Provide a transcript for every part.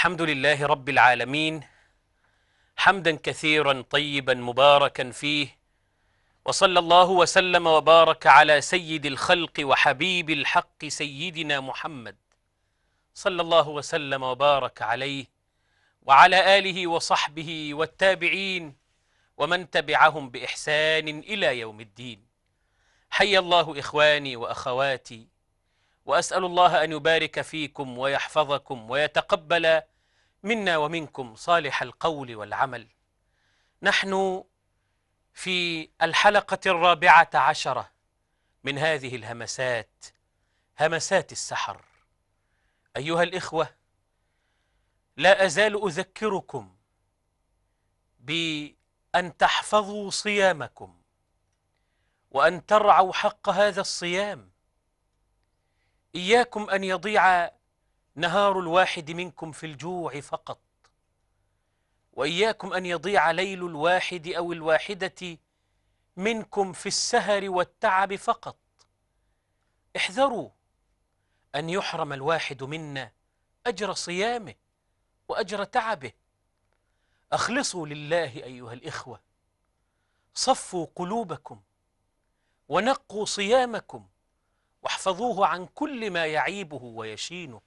الحمد لله رب العالمين حمدا كثيرا طيبا مباركا فيه وصلى الله وسلم وبارك على سيد الخلق وحبيب الحق سيدنا محمد صلى الله وسلم وبارك عليه وعلى آله وصحبه والتابعين ومن تبعهم بإحسان إلى يوم الدين حي الله إخواني وأخواتي وأسأل الله أن يبارك فيكم ويحفظكم ويتقبل منا ومنكم صالح القول والعمل نحن في الحلقة الرابعة عشرة من هذه الهمسات همسات السحر أيها الإخوة لا أزال أذكركم بأن تحفظوا صيامكم وأن ترعوا حق هذا الصيام إياكم أن يضيع نهار الواحد منكم في الجوع فقط وإياكم أن يضيع ليل الواحد أو الواحدة منكم في السهر والتعب فقط احذروا أن يحرم الواحد منا أجر صيامه وأجر تعبه أخلصوا لله أيها الإخوة صفوا قلوبكم ونقوا صيامكم واحفظوه عن كل ما يعيبه ويشينه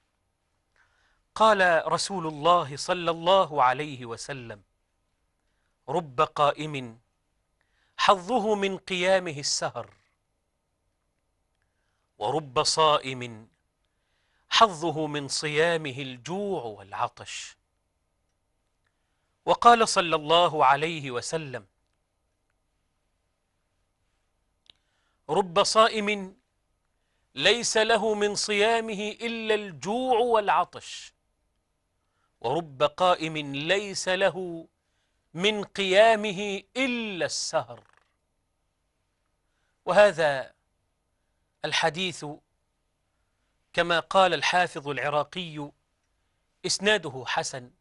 قال رسول الله صلى الله عليه وسلم رب قائم حظه من قيامه السهر ورب صائم حظه من صيامه الجوع والعطش وقال صلى الله عليه وسلم رب صائم ليس له من صيامه إلا الجوع والعطش ورب قائم ليس له من قيامه إلا السهر وهذا الحديث كما قال الحافظ العراقي إسناده حسن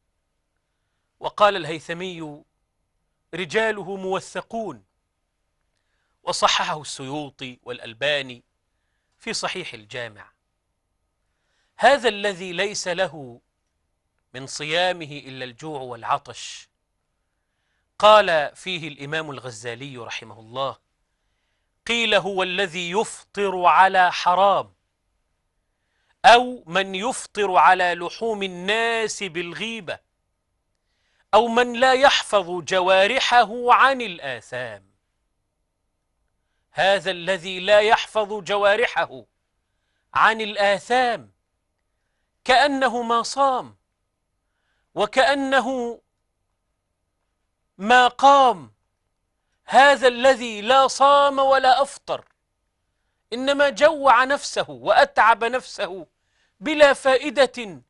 وقال الهيثمي رجاله موثقون وصححه السيوطي والألباني في صحيح الجامع هذا الذي ليس له من صيامه إلا الجوع والعطش قال فيه الإمام الغزالي رحمه الله قيل هو الذي يفطر على حرام أو من يفطر على لحوم الناس بالغيبة أو من لا يحفظ جوارحه عن الآثام هذا الذي لا يحفظ جوارحه عن الآثام كأنه ما صام وكأنه ما قام هذا الذي لا صام ولا أفطر إنما جوع نفسه وأتعب نفسه بلا فائدة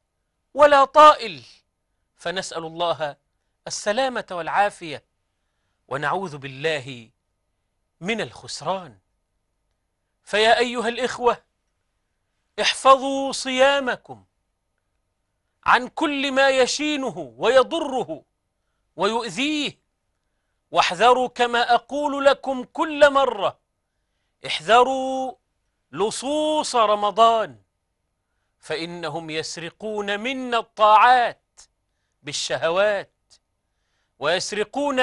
ولا طائل فنسأل الله السلامة والعافية ونعوذ بالله من الخسران فيا أيها الإخوة احفظوا صيامكم عن كل ما يشينه ويضره ويؤذيه واحذروا كما أقول لكم كل مرة احذروا لصوص رمضان فإنهم يسرقون منا الطاعات بالشهوات ويسرقون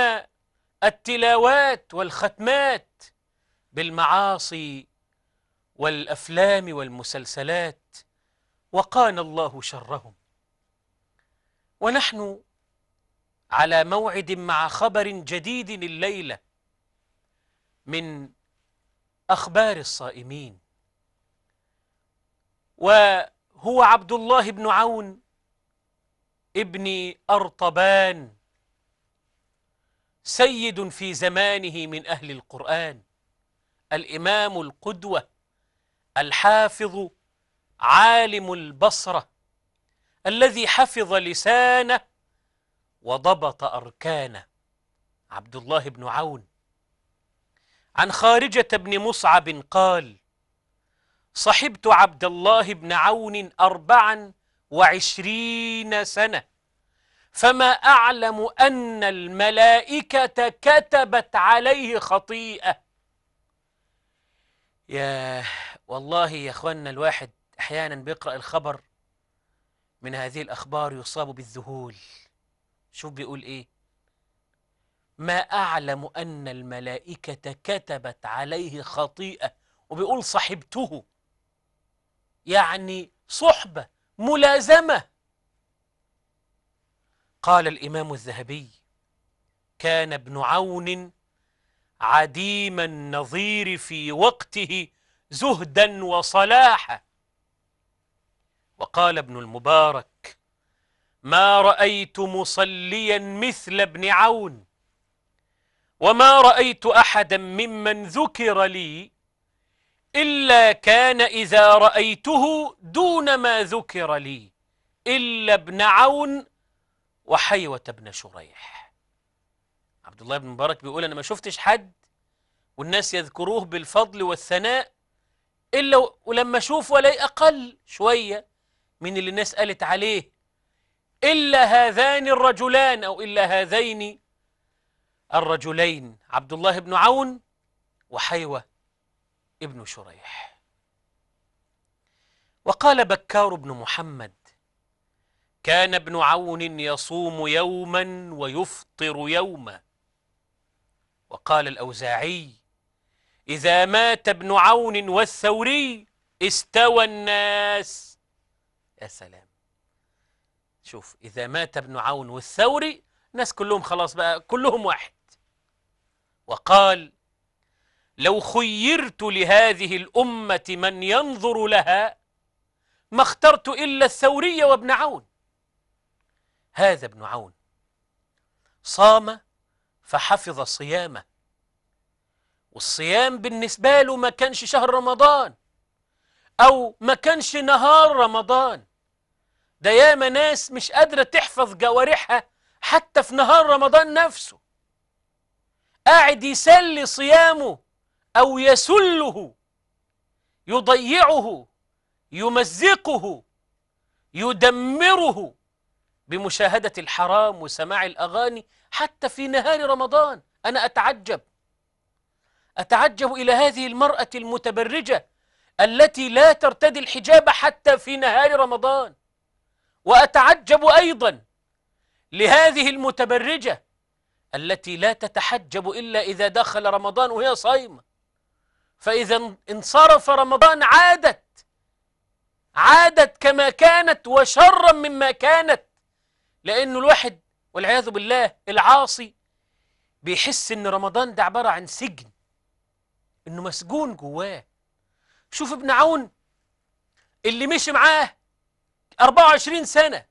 التلاوات والختمات بالمعاصي والأفلام والمسلسلات وقانا الله شرهم ونحن على موعد مع خبر جديد الليلة من أخبار الصائمين وهو عبد الله بن عون ابن أرطبان سيد في زمانه من أهل القرآن الإمام القدوة الحافظ عالم البصرة الذي حفظ لسانه وضبط أركانه عبد الله بن عون عن خارجة بن مصعب قال صحبت عبد الله بن عون أربعا وعشرين سنة فما أعلم أن الملائكة كتبت عليه خطيئة يا والله يا أخوانا الواحد أحيانا بيقرأ الخبر من هذه الأخبار يصاب بالذهول شوف بيقول إيه ما أعلم أن الملائكة كتبت عليه خطيئة وبيقول صحبته يعني صحبة ملازمة قال الإمام الذهبي كان ابن عون عديم النظير في وقته زهدا وصلاحا وقال ابن المبارك ما رأيت مصليا مثل ابن عون وما رأيت أحدا ممن ذكر لي إلا كان إذا رأيته دون ما ذكر لي إلا ابن عون وحيوة ابن شريح عبد الله بن مبارك بيقول أنا ما شفتش حد والناس يذكروه بالفضل والثناء إلا ولما أشوف ولا أقل شوية مين اللي الناس قالت عليه إلا هذان الرجلان أو إلا هذين الرجلين عبد الله بن عون وحيوة ابن شريح وقال بكار بن محمد كان ابن عون يصوم يوما ويفطر يوما وقال الأوزاعي إذا مات ابن عون والثوري استوى الناس يا سلام شوف إذا مات ابن عون والثوري الناس كلهم خلاص بقى كلهم واحد وقال لو خيرت لهذه الأمة من ينظر لها ما اخترت إلا الثوري وابن عون هذا ابن عون صام فحفظ صيامه والصيام بالنسبة له ما كانش شهر رمضان أو ما كانش نهار رمضان ده ياما ناس مش قادرة تحفظ جوارحها حتى في نهار رمضان نفسه قاعد يسلي صيامه أو يسله يضيعه يمزقه يدمره بمشاهدة الحرام وسماع الأغاني حتى في نهار رمضان أنا أتعجب أتعجب إلى هذه المرأة المتبرجة التي لا ترتدي الحجاب حتى في نهار رمضان وأتعجب أيضا لهذه المتبرجة التي لا تتحجب إلا إذا دخل رمضان وهي صايمة فإذا انصرف رمضان عادت عادت كما كانت وشرا مما كانت لأنه الواحد والعياذ بالله العاصي بيحس إن رمضان ده عبارة عن سجن إنه مسجون جواه شوف ابن عون اللي مشي معاه 24 سنة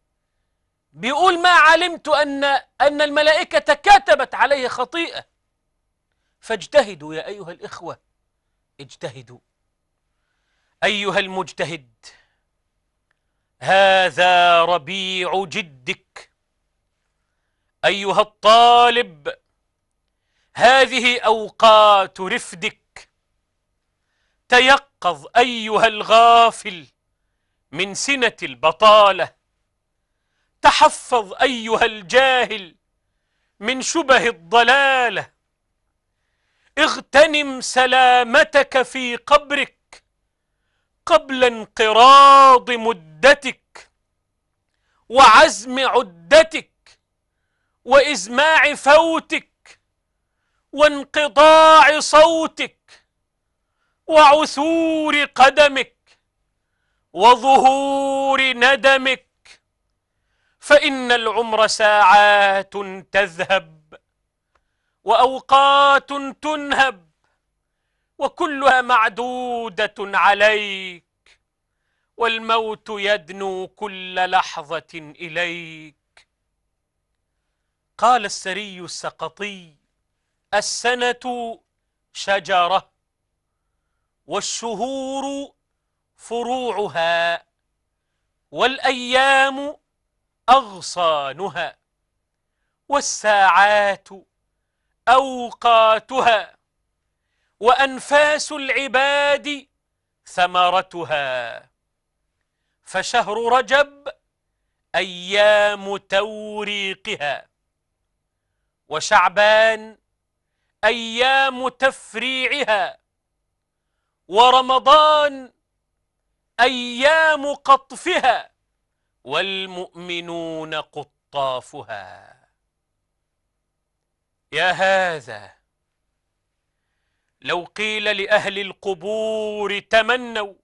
بيقول ما علمت أن, أن الملائكة كتبت عليه خطيئة فاجتهدوا يا أيها الإخوة اجتهدوا أيها المجتهد هذا ربيع جدك أيها الطالب هذه أوقات رفدك تيقظ أيها الغافل من سنة البطالة تحفظ أيها الجاهل من شبه الضلالة اغتنم سلامتك في قبرك قبل انقراض مدتك وعزم عدتك وإزماع فوتك وانقطاع صوتك وعثور قدمك وظهور ندمك فإن العمر ساعات تذهب وأوقات تنهب وكلها معدودة عليك والموت يدنو كل لحظة إليك قال السري السقطي السنة شجرة والشهور فروعها والأيام أغصانها والساعات أوقاتها وأنفاس العباد ثمرتها فشهر رجب أيام توريقها وشعبان أيام تفريعها ورمضان أيام قطفها والمؤمنون قطافها يا هذا لو قيل لأهل القبور تمنوا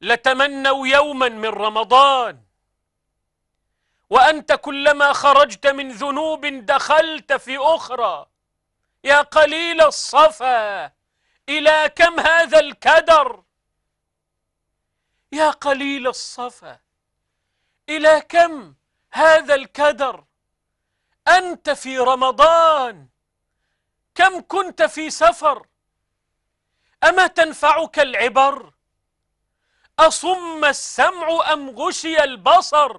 لتمنوا يوما من رمضان وأنت كلما خرجت من ذنوب دخلت في أخرى يا قليل الصفا إلى كم هذا الكدر يا قليل الصفا إلى كم هذا الكدر أنت في رمضان كم كنت في سفر أما تنفعك العبر أصم السمع أم غشي البصر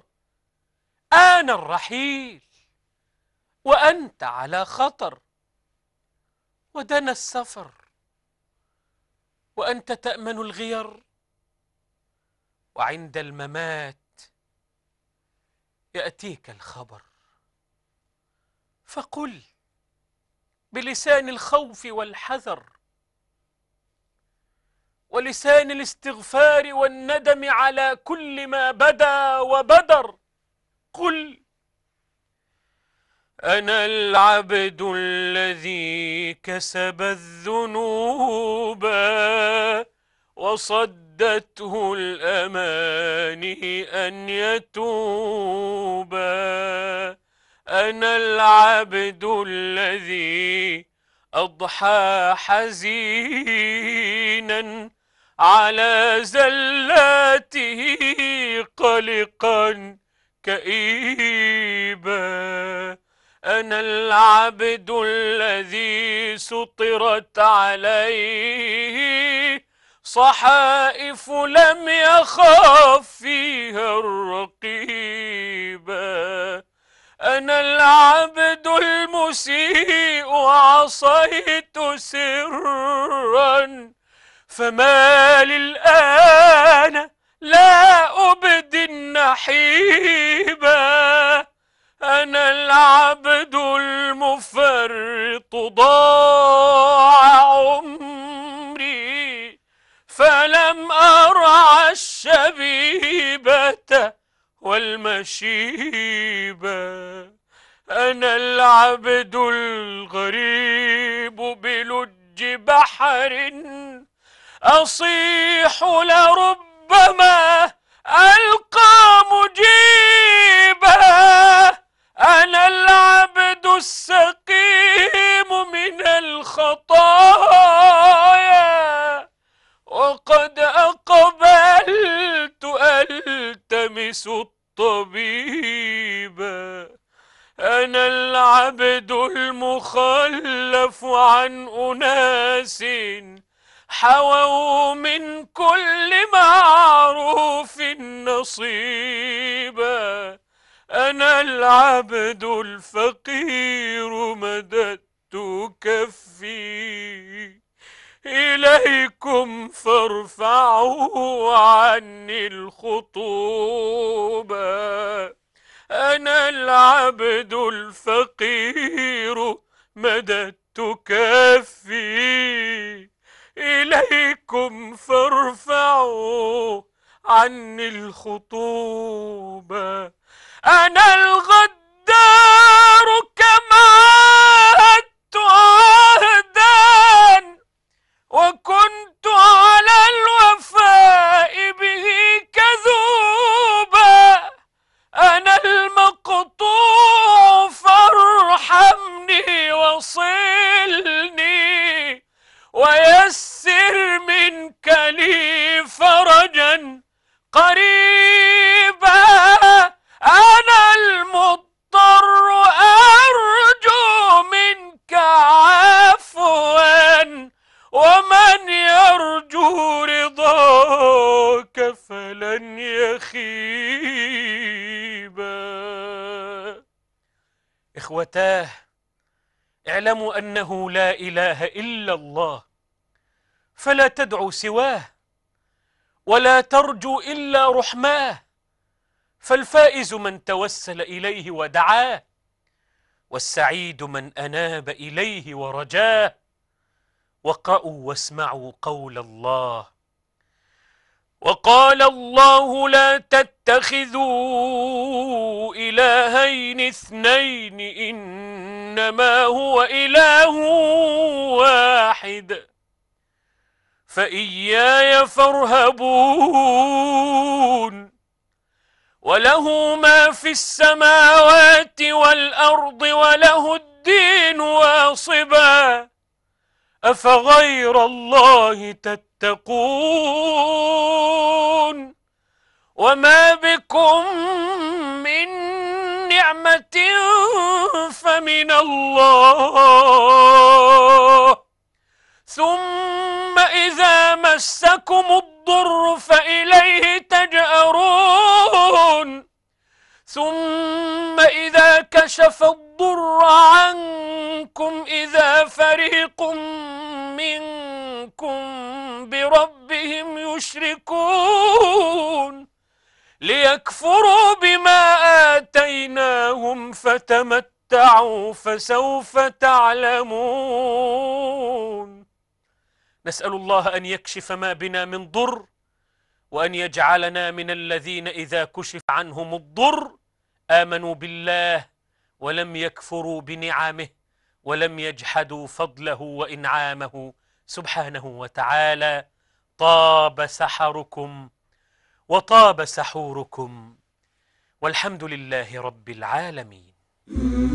آن الرحيل وأنت على خطر ودنا السفر وأنت تأمن الغير وعند الممات يأتيك الخبر فقل بلسان الخوف والحذر ولسان الاستغفار والندم على كل ما بدا وبدر قل أنا العبد الذي كسب الذنوب وصد ودته الأمان أن يتوبا أنا العبد الذي أضحى حزينا على زلاته قلقا كئيبا أنا العبد الذي سطرت عليه صحائف لم يخاف فيها الرقيب أنا العبد المسيء عصيت سرا فما للآن لا أبدي النحيبا أنا العبد المفرط ضار الفتى والمشيبة أنا العبد الغريب بلج بحر أصيح لربما ألقى مجيب ألبس الطبيب أنا العبد المخلف عن أناس حووا من كل معروف نصيبا أنا العبد الفقير مددت كفا إليكم فارفعوا عني الخطوبة أنا العبد الفقير مددت كفي إليكم فارفعوا عني الخطوبة أنا الغدار كما ومن يرجو رضاك فلن يخيبا إخوتاه اعلموا أنه لا إله إلا الله فلا تدعو سواه ولا ترجو إلا رحماه فالفائز من توسل إليه ودعاه والسعيد من أناب إليه ورجاه وقرأوا واسمعوا قول الله وقال الله لا تتخذوا إلهين اثنين إنما هو إله واحد فإياي فارهبون وله ما في السماوات والأرض وله الدين واصباً أفغير الله تتقون وما بكم من نعمة فمن الله ثم إذا مسكم الضر فإليه تجأرون ثم إذا كشف الضر عنكم إذا فريق منكم بربهم يشركون ليكفروا بما آتيناهم فتمتعوا فسوف تعلمون نسأل الله أن يكشف ما بنا من ضر وأن يجعلنا من الذين إذا كشف عنهم الضر آمنوا بالله ولم يكفروا بنعمه ولم يجحدوا فضله وإنعامه سبحانه وتعالى طاب سحركم وطاب سحوركم والحمد لله رب العالمين